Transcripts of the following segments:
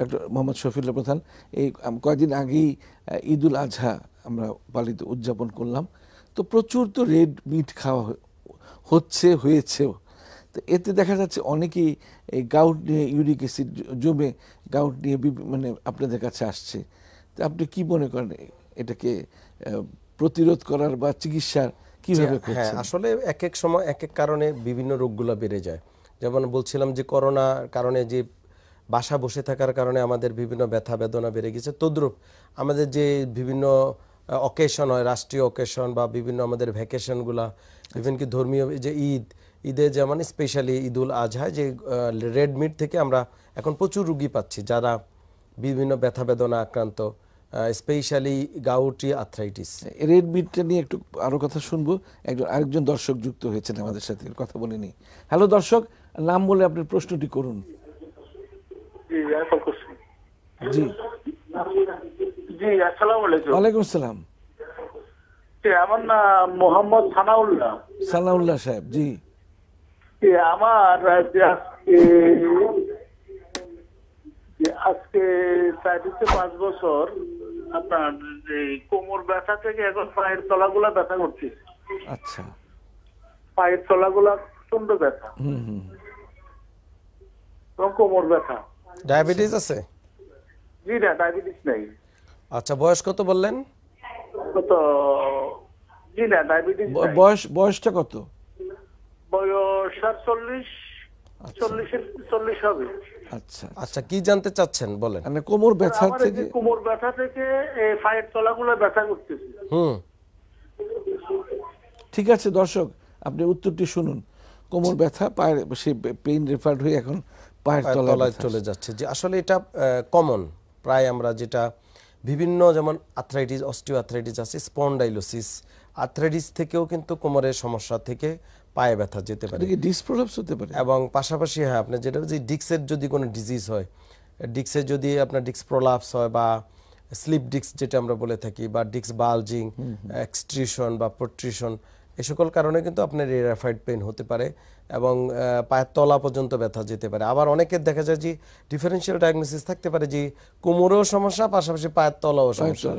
Doctor Mohammad Shafiullah প্রধান এই কয়েকদিন আগেই ঈদুল আজহা আমরা পালিত উদযাপন করলাম তো প্রচুর তো রেড মিট খাওয়া হচ্ছে হয়েছেও তো এতে দেখা যাচ্ছে অনেকেই এই গাউট নিয়ে ইউরিক অ্যাসিড জমে গাউট নিয়ে মানে আপনাদের কাছে আসছে তো আপনি কি মনে করেন এটাকে প্রতিরোধ করার বা চিকিৎসার কিভাবে হ্যাঁ আসলে এক এক সময় এক এক কারণে বিভিন্ন রোগগুলো বেড়ে যায় যেমন বলছিলাম যে করোনার কারণে যে বাসা বসে থাকার কারণে আমাদের বিভিন্ন ব্যথা বেদনা বেড়ে গেছে তদ্রুপ আমাদের যে বিভিন্ন অকেশন হয় রাষ্ট্রীয় অকেশন বা বিভিন্ন আমাদের ভ্যাকেশনগুলা ইভেন কি ধর্মীয় যে ঈদ ঈদে যেমন স্পেশালি ঈদ উল আজহায় যে রেড মিট থেকে আমরা এখন প্রচুর রুগী পাচ্ছি যারা বিভিন্ন ব্যথা বেদনা আক্রান্ত স্পেশালি গাউটি আর্থ্রাইটিস রেড মিটটা নিয়ে একটু আরও কথা শুনবো একজন আরেকজন দর্শক যুক্ত হয়েছেন আমাদের সাথে কথা বলিনি হ্যালো দর্শক নাম বলে আপনি প্রশ্নটি করুন জি জি আসসালামু আলাইকুম আমার মোহাম্মদ সানাউল্লাহ সানাউল্লাহ সাহেব জি আমার আজকে পাঁচ বছর আপনার কোমর ব্যথা থেকে এখন পায়ের তলাগুলা ব্যথা করছে আচ্ছা পায়ের তলাগুলা প্রচন্ড ব্যথা এবং কোমর ব্যথা ডায়াবেটিস আছে জি না ডায়াবেটিস নেই আচ্ছা বয়স কত বললেন কত জি না ডায়াবেটিস বয়স বয়সটা কত বয়স 47 আচ্ছা। চল্লিশের চল্লিশ হবে আচ্ছা, আচ্ছা আচ্ছা কি জানতে চাচ্ছেন বলেন মানে কোমর ব্যথা থেকে কোমর ব্যথা থেকে এই পায়ের তলাগুলো ব্যথা করতেছে হুম ঠিক আছে দর্শক আপনি উত্তরটি শুনুন কোমর ব্যথা পায়ের সে পেইন রেফার্ড হয়ে এখন পায়ের তলায় চলে যাচ্ছে যে আসলে এটা কমন প্রায় আমরা যেটা বিভিন্ন যেমন আর্থ্রাইটিস অস্টিও আর্থ্রাইটিস আছে স্পন্ডাইলোসিস আর্থ্রাইটিস থেকেও কিন্তু কোমরের সমস্যা থেকে পায়ে ব্যথা যেতে পারে ডিসপ্রোলাপস হতে পারে এবং পাশাপাশি হ্যাঁ আপনার যেটা যে ডিক্সের যদি কোনো ডিজিজ হয় ডিক্সের যদি আপনার ডিক্স প্রলাপস হয় বা স্লিপ ডিক্স যেটা আমরা বলে থাকি বা ডিক্স বালজিং এক্সট্রিশন বা প্রট্রিশন এ সকল কারণে কিন্তু আপনার এরাফাইড পেন হতে পারে এবং পায়ের তলা পর্যন্ত ব্যথা যেতে পারে আবার অনেকের দেখা যায় যে ডিফারেন্সিয়াল ডায়াগনোসিস থাকতে পারে যে কোমরেও সমস্যা পাশাপাশি পায়ের তলাও সমস্যা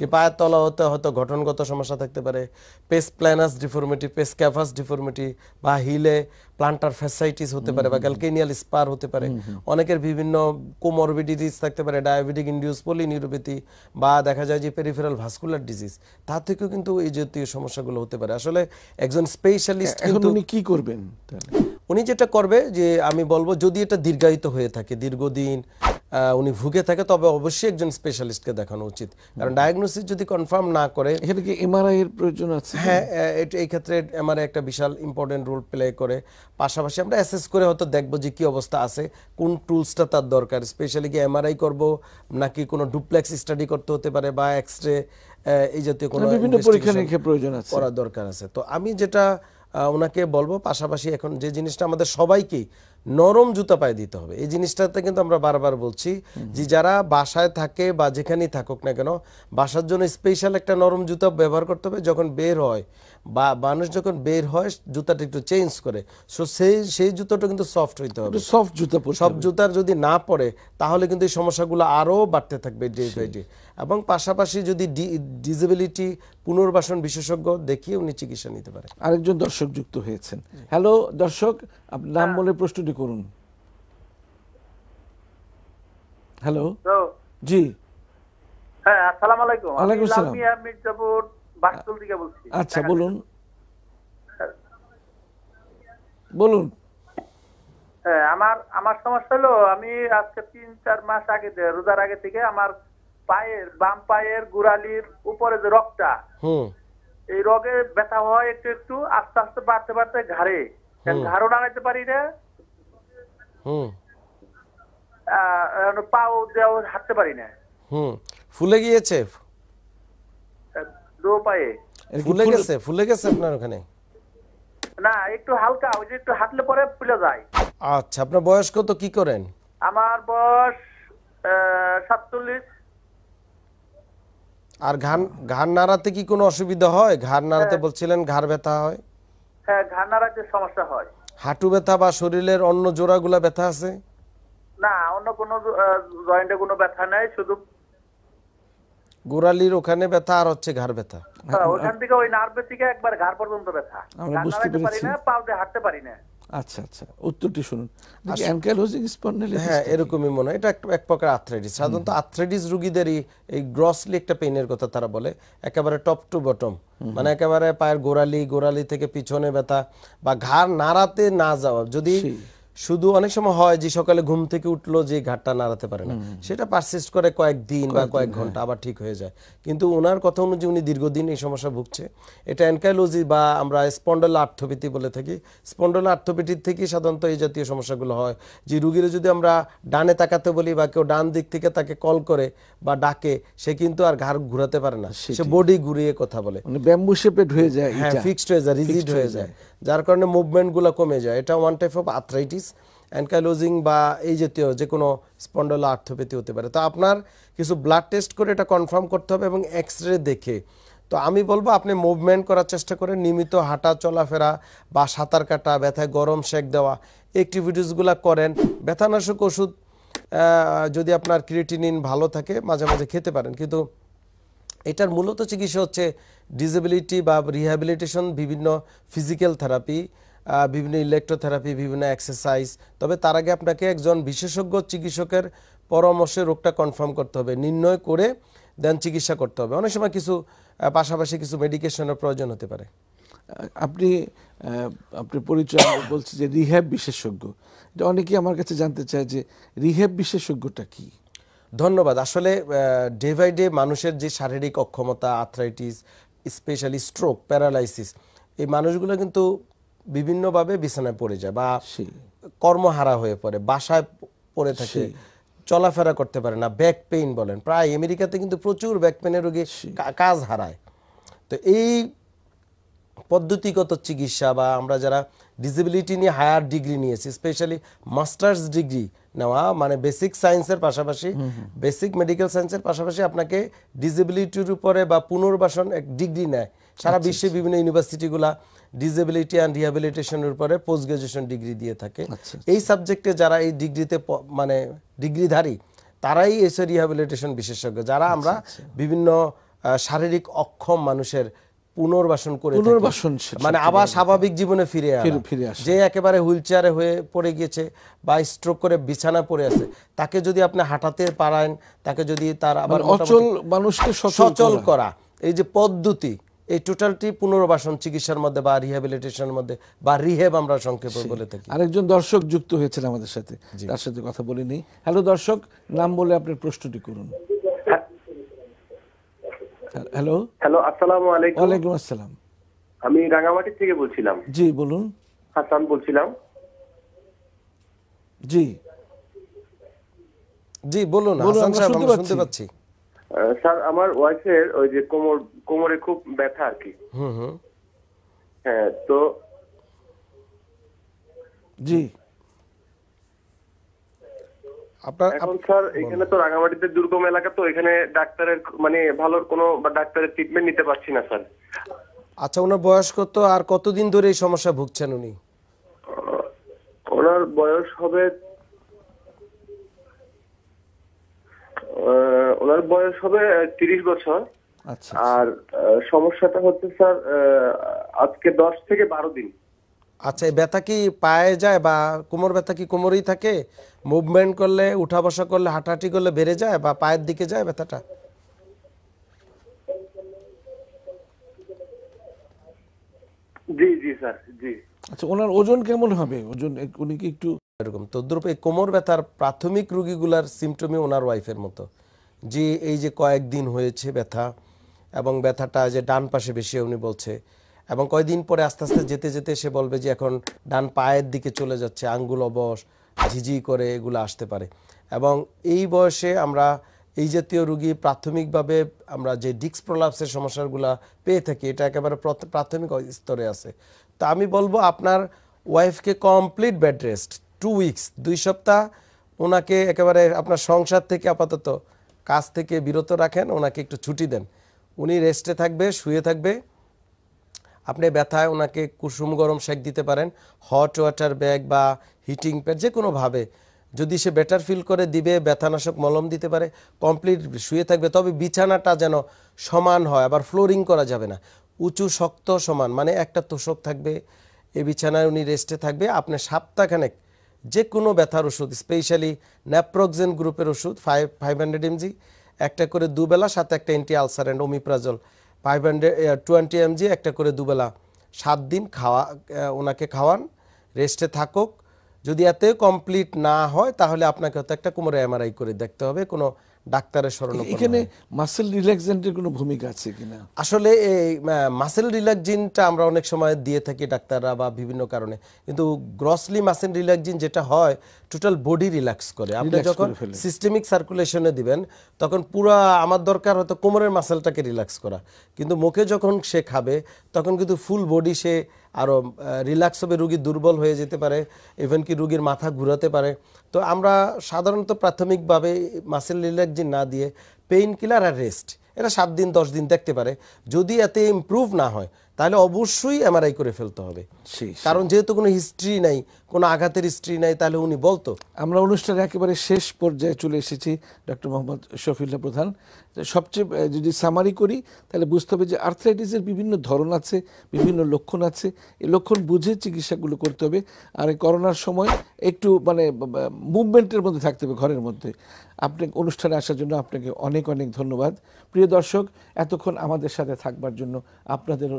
যে পায়ের তলা হতে হয়তো গঠনগত সমস্যা থাকতে পারে pes planus deformity pes cavus deformity বা হিলে প্লান্টার ফ্যাসাইটিস হতে পারে বা ক্যালকেনিয়াল স্পার হতে পারে অনেকের বিভিন্ন কোমরবিডিজিস থাকতে পারে ডায়াবেটিক ইন্ডিউস পলিনিউরোপ্যাথি বা দেখা যায় যে পেরিফেরাল ভাস্কুলার ডিজিজ তা থেকেও কিন্তু এই জাতীয় সমস্যাগুলো হতে পারে আসলে একজন স্পেশালিস্ট কিন্তু উনি কি করবেন উনি যেটা করবে যে আমি বলবো যদি এটা দীর্ঘায়িত হয়ে থাকে দীর্ঘদিন উনি ভুগে থাকে তবে অবশ্যই একজন স্পেশালিস্টকে দেখানো উচিত কারণ ডায়াগনোসিস যদি কনফার্ম না করে এখানে কি এমআরআই এর প্রয়োজন আছে হ্যাঁ এই ক্ষেত্রে এমআরআই একটা বিশাল ইম্পর্টেন্ট রোল প্লে করে পাশাপাশি আমরা অ্যাসেস করে হয়তো দেখব যে কি অবস্থা আছে কোন টুলসটা তার দরকার স্পেশালি কি এমআরআই করব নাকি কোনো ডুপ্লেক্স স্টাডি করতে হতে পারে বা এক্স রে এই জাতীয় কোনো বিভিন্ন পরীক্ষা নিরীক্ষা প্রয়োজন আছে করা দরকার আছে তো আমি যেটা ওনাকে বলবো পাশাপাশি এখন যে জিনিসটা আমাদের সবাইকেই নরম জুতা পায়ে দিতে হবে এই জিনিসটাতে কিন্তু আমরা বারবার বলছি যে যারা বাসায় থাকে বা যেখানেই থাকুক না কেন বাসার জন্য স্পেশাল একটা নরম জুতা ব্যবহার করতে হবে যখন বের হয় বা মানুষ যখন বের হয় জুতাটা একটু চেঞ্জ করে সো সেই সেই জুতোটা কিন্তু সফট হইতে হবে সফট জুতা সব জুতার যদি না পড়ে তাহলে কিন্তু এই সমস্যাগুলো আরও বাড়তে থাকবে ডে বাই ডে এবং পাশাপাশি যদি ডিজেবিলিটি পুনর্বাসন বিশেষজ্ঞ দেখিয়ে উনি চিকিৎসা নিতে পারেন আরেকজন দর্শক যুক্ত হয়েছেন হ্যালো দর্শক আপনি নাম হ্যাঁ। বলে প্রশ্নটি করুন হ্যালো জি হ্যাঁ আসসালাম আচ্ছা বলুন হ্যাঁ। বলুন হ্যাঁ, আমার আমার সমস্যা হলো আমি আজকে তিন চার মাস আগে রোজার আগে থেকে আমার পায়ের বাম পায়ের গুড়ালির উপরে যে রগটা এই রগে ব্যথা হয় একটু একটু আস্তে আস্তে বাড়তে বাড়তে ঘাড়ে ঘাড়ও নাড়াইতে পারি না হুম পাও দেও হাঁটতে পারি না হুম ফুলে গিয়েছে দু পায়ে ফুলে গেছে ফুলে গেছে আপনার ওখানে না একটু হালকা ওই যে একটু হাঁটলে পরে ফুলে যায় আচ্ছা আপনার বয়স কত কি করেন আমার বয়স সাতচল্লিশ আর ঘাড় ঘাড় নাড়াতে কি কোনো অসুবিধা হয় ঘাড় নাড়াতে বলছিলেন ঘাড় ব্যথা হয় ঘাড় নাড়াতে সমস্যা হয় হাঁটু ব্যথা বা শরীরের অন্য জোড়াগুলা ব্যথা আছে না অন্য কোনো জয়েন্টে কোনো ব্যথা নাই শুধু গোড়ালির ওখানে ব্যথা আর হচ্ছে ঘাড় ব্যথা ওখান থেকে ওই নার্ভের থেকে একবার ঘাড় পর্যন্ত ব্যথা আমরা বুঝতে পারি না পাউতে হাঁটতে পারি না আচ্ছা আচ্ছা উত্তরটি শুনুন অ্যানকাইলোজিং স্পন্ডাইলাইটিস হ্যাঁ এরকমই মনে হয় এটা এক প্রকার আর্থ্রাইটিস সাধারণত আর্থ্রাইটিস রোগীদেরই এই গ্রসলি একটা পেইনের কথা তারা বলে একেবারে টপ টু বটম মানে একেবারে পায়ের গোড়ালি গোড়ালি থেকে পিছনে ব্যথা বা ঘাড় নাড়াতে না যাওয়া যদি শুধু অনেক সময় হয় যে সকালে ঘুম থেকে উঠলো যে ঘাটটা নাড়াতে পারে না সেটা পারসিস্ট করে কয়েকদিন বা কয়েক হ্যাঁ। ঘন্টা আবার ঠিক হয়ে যায় কিন্তু ওনার কথা অনুযায়ী উনি দীর্ঘদিন এই সমস্যা ভুগছে এটা অ্যানকাইলোজি বা আমরা স্পন্ডল আর্থোপ্যাথি বলে থাকি স্পন্ডল আর্থোপ্যাথির থেকে সাধারণত এই জাতীয় সমস্যাগুলো হয় যে রুগীরা যদি আমরা ডানে তাকাতে বলি বা কেউ ডান দিক থেকে তাকে কল করে বা ডাকে সে কিন্তু আর ঘাড় ঘুরাতে পারে না সে বডি ঘুরিয়ে কথা বলে ব্যাম্বু মানে শেপেড হয়ে যায় হ্যাঁ ফিক্সড হয়ে যায় রিজিড হয়ে যায় যার কারণে মুভমেন্টগুলো কমে যায় এটা one type of arthritis ankylosing বা এই জাতীয় যে কোনো স্পন্ডল আর্থোপ্যাথি হতে পারে তো আপনার কিছু ব্লাড টেস্ট করে এটা কনফার্ম করতে হবে এবং এক্স রে দেখে তো আমি বলবো আপনি মুভমেন্ট করার চেষ্টা করেন নিয়মিত হাঁটা চলাফেরা বা সাঁতার কাটা ব্যথায় গরম সেঁক দেওয়া অ্যাক্টিভিটিসগুলো করেন ব্যথানাশক ওষুধ যদি আপনার ক্রিয়েটিনিন ভালো থাকে মাঝে মাঝে খেতে পারেন কিন্তু এটার মূলত চিকিৎসা হচ্ছে ডিসেবিলিটি বা রিহ্যাবিলিটেশন বিভিন্ন ফিজিক্যাল থেরাপি বিভিন্ন ইলেকট্রোথেরাপি বিভিন্ন এক্সারসাইজ তবে তার আগে আপনাকে একজন বিশেষজ্ঞ চিকিৎসকের পরামর্শে রোগটা কনফার্ম করতে হবে নির্ণয় করে দেন চিকিৎসা করতে হবে অনেক সময় কিছু পাশাপাশি কিছু মেডিকেশনের প্রয়োজন হতে পারে আপনি আপনি পরিচয় বলছি যে রিহ্যাব বিশেষজ্ঞ অনেকেই আমার কাছে জানতে চায় যে রিহ্যাব বিশেষজ্ঞটা কী ধন্যবাদ আসলে ডে বাই ডে মানুষের যে শারীরিক অক্ষমতা আর্থ্রাইটিস স্পেশালি স্ট্রোক প্যারালাইসিস এই মানুষগুলো কিন্তু বিভিন্নভাবে বিছানায় পড়ে যায় বা কর্মহারা হয়ে পড়ে বাসায় পড়ে থাকে চলাফেরা করতে পারে না ব্যাক পেইন বলেন প্রায় আমেরিকাতে কিন্তু প্রচুর ব্যাক পেনের রোগী কাজ হারায় তো এই পদ্ধতিগত চিকিৎসা বা আমরা যারা ডিসেবিলিটি নিয়ে হায়ার ডিগ্রি নিয়েছি স্পেশালি মাস্টার্স ডিগ্রি নেওয়া মানে বেসিক সায়েন্সের পাশাপাশি বেসিক মেডিকেল সায়েন্সের পাশাপাশি আপনাকে ডিসেবিলিটির উপরে বা পুনর্বাসন এক ডিগ্রি নেয় সারা আচ্ছা, বিশ্বে আচ্ছা। বিভিন্ন ইউনিভার্সিটিগুলা ডিসেবিলিটি অ্যান্ড রিহ্যাবিলিটেশনের উপরে পোস্ট গ্রাজুয়েশন ডিগ্রি দিয়ে থাকে আচ্ছা, এই সাবজেক্টে যারা এই ডিগ্রিতে মানে ডিগ্রিধারী তারাই এসে রিহ্যাবিলিটেশন বিশেষজ্ঞ যারা আমরা বিভিন্ন শারীরিক অক্ষম মানুষের পুনর্বাসন করে পুনর্বাসন মানে আবার স্বাভাবিক জীবনে ফিরে ফিরে আসে যে একেবারে হুইল চেয়ারে হয়ে পড়ে গিয়েছে বা স্ট্রোক করে বিছানা পড়ে আছে তাকে যদি আপনি হাঁটাতে পারেন তাকে যদি তার আবার মানে অচল মানুষকে সচল করা এই যে পদ্ধতি এই টোটালটি পুনর্বাসন চিকিৎসার মধ্যে বা রিহ্যাবিলিটেশনের মধ্যে বা রিহেব আমরা সংক্ষেপে বলে থাকি আরেকজন দর্শক যুক্ত হয়েছিল আমাদের সাথে তার সাথে কথা বলিনি হ্যালো দর্শক নাম বলে আপনার প্রশ্নটি করুন হ্যালো হ্যালো আসসালামু আলাইকুম ওয়ালাইকুম আসসালাম আমি রাঙামাটি থেকে বলছিলাম জি বলুন হাসান বলছিলাম জি জি বলুন হাসান সাহেব আমরা শুনতে পাচ্ছি স্যার আমার ওয়াইফের ওই যে কোমর কোমরে খুব ব্যথা আর কি হুম হুম হ্যাঁ তো জি আপনার এখন স্যার এখানে তো রাঙামাটিতে দুর্গম এলাকা তো এখানে ডাক্তারের মানে ভালো কোনো বা ডাক্তারের ট্রিটমেন্ট নিতে পারছি না স্যার আচ্ছা ওনার বয়স কত আর কতদিন ধরে এই সমস্যা ভুগছেন উনি ওনার বয়স হবে ওনার বয়স হবে তিরিশ বছর আচ্ছা, আচ্ছা। আর সমস্যাটা হচ্ছে স্যার আজকে দশ থেকে বারো দিন আচ্ছা এই ব্যথা কি পায়ে যায় বা কোমর ব্যথা কি কোমরেই থাকে মুভমেন্ট করলে উঠা বসা করলে হাঁটাহাঁটি করলে বেড়ে যায় বা পায়ের দিকে যায় ব্যথাটা আচ্ছা, ওজন কেমন হবে ওজন উনি কি একটু কোমর ব্যথার প্রাথমিক ওনার মতো যে এই যে কয়েকদিন হয়েছে এবং ব্যথাটা যে ডান পাশে বেশি উনি বলছে এবং কয়দিন পরে আস্তে আস্তে যেতে যেতে সে বলবে যে এখন ডান পায়ের দিকে চলে যাচ্ছে আঙ্গুল অবশ ঝিঝি করে এগুলো আসতে পারে এবং এই বয়সে আমরা এই জাতীয় রুগী প্রাথমিকভাবে আমরা যে ডিক্স প্রলাপসের সমস্যাগুলো পেয়ে থাকি এটা একেবারে প্রাথমিক স্তরে আছে তো আমি বলবো আপনার ওয়াইফকে complete bed rest two weeks দুই সপ্তাহ ওনাকে একেবারে আপনার সংসার থেকে আপাতত কাজ থেকে বিরত রাখেন ওনাকে একটু ছুটি দেন উনি রেস্টে থাকবে শুয়ে থাকবে আপনি ব্যথায় ওনাকে কুসুম গরম শেক দিতে পারেন হট ওয়াটার ব্যাগ বা হিটিং প্যাড যে কোনোভাবে যদি সে বেটার ফিল করে দিবে ব্যথানাশক মলম দিতে পারে কমপ্লিট শুয়ে থাকবে তবে বিছানাটা যেন সমান হয় আবার ফ্লোরিং করা যাবে না উঁচু শক্ত সমান মানে একটা তোষক থাকবে এই বিছানায় উনি রেস্টে থাকবে আপনি সাপ্তাহখানেক যে কোনো ব্যথার ওষুধ স্পেশালি ন্যাপ্রোক্সেন গ্রুপের ওষুধ ফাইভ ফাইভ হান্ড্রেড এমজি একটা করে দুবেলা সাথে একটা anti ulcer and omeprazole five hundred twenty mg একটা করে দুবেলা সাত দিন খাওয়া ওনাকে খাওয়ান রেস্টে থাকুক যদি এতে কমপ্লিট না হয় তাহলে আপনাকে হয়তো একটা কোমরে এমআরআই করে দেখতে হবে কোনো ডাক্তারের শরণ এখানে মাসেল রিল্যাক্সেন্টের কোনো ভূমিকা আছে কিনা আসলে এই মাসেল রিল্যাক্সিনটা আমরা অনেক সময় দিয়ে থাকি ডাক্তাররা বা বিভিন্ন কারণে কিন্তু গ্রসলি মাসেল রিল্যাক্সিন যেটা হয় টোটাল বডি রিল্যাক্স করে আপনি যখন সিস্টেমিক সার্কুলেশনে দিবেন তখন পুরো আমার দরকার হয়তো কোমরের মাসেলটাকে রিল্যাক্স করা কিন্তু মুখে যখন সে খাবে তখন কিন্তু ফুল বডি সে আরও রিল্যাক্স হবে রুগী দুর্বল হয়ে যেতে পারে ইভেন কি রুগীর মাথা ঘুরাতে পারে তো আমরা সাধারণত প্রাথমিকভাবে মাসেল রিল্যাক্সিন না দিয়ে পেইন কিলার আর রেস্ট এটা সাত দিন দশ দিন দেখতে পারে যদি এতে ইম্প্রুভ না হয় তাহলে অবশ্যই এমআরআই করে ফেলতে হবে কারণ যেহেতু কোনো হিস্ট্রি নাই কোনো আঘাতের হিস্ট্রি নাই তাহলে উনি বলতো আমরা অনুষ্ঠানে একেবারে শেষ পর্যায়ে চলে এসেছি ডক্টর মোহাম্মদ শফিল্লা প্রধান সবচেয়ে যদি সামারি করি তাহলে বুঝতে হবে যে আর্থরাইটিসের বিভিন্ন ধরন আছে বিভিন্ন লক্ষণ আছে এই লক্ষণ বুঝে চিকিৎসাগুলো করতে হবে আর এই করোনার সময় একটু মানে মুভমেন্টের মধ্যে থাকতে হবে ঘরের মধ্যে আপনি অনুষ্ঠানে আসার জন্য আপনাকে অনেক অনেক ধন্যবাদ প্রিয় দর্শক এতক্ষণ আমাদের সাথে থাকবার জন্য আপনাদেরও